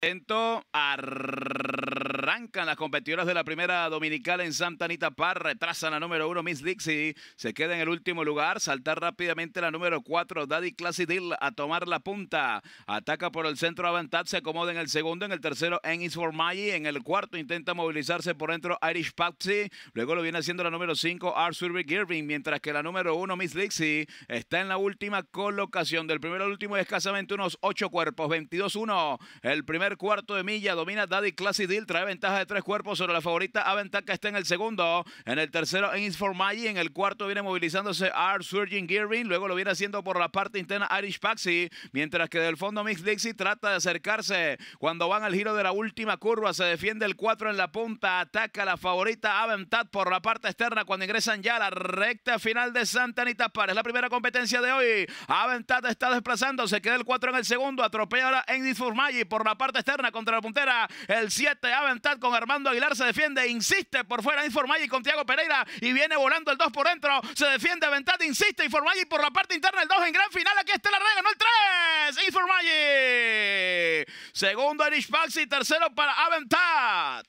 Atento, ar las competidoras de la primera dominical en Santa Anita par Retrasan la número uno, Miss Dixie. Se queda en el último lugar. Saltar rápidamente la número cuatro, Daddy Classy Dill a tomar la punta. Ataca por el centro Avantat. Se acomoda en el segundo. En el tercero, Ennis for En el cuarto, intenta movilizarse por dentro Irish Patsy. Luego lo viene haciendo la número cinco, Arthur girvin Mientras que la número uno, Miss Dixie, está en la última colocación. Del primero al último, escasamente unos ocho cuerpos. 22-1. El primer cuarto de milla domina Daddy Classy Dill, Trae ventaja de tres cuerpos sobre la favorita que está en el segundo. En el tercero, Ennis for En el cuarto viene movilizándose Art Surging Gearing. Luego lo viene haciendo por la parte interna Irish Paxi. Mientras que del fondo Mix Dixie trata de acercarse. Cuando van al giro de la última curva, se defiende el cuatro en la punta. Ataca la favorita Aventat por la parte externa. Cuando ingresan ya a la recta final de Santa Anita es La primera competencia de hoy. Aventat está desplazándose Se queda el cuatro en el segundo. Atropella ahora Ennis Formaggi por la parte externa contra la puntera. El 7 Aventat Armando Aguilar, se defiende, insiste por fuera Informaggi, con Tiago Pereira y viene volando el 2 por dentro, se defiende Aventad. insiste Informaggi por la parte interna, el 2 en gran final, aquí está la regla, no el 3, Informaggi, Segundo Erich y tercero para Aventad.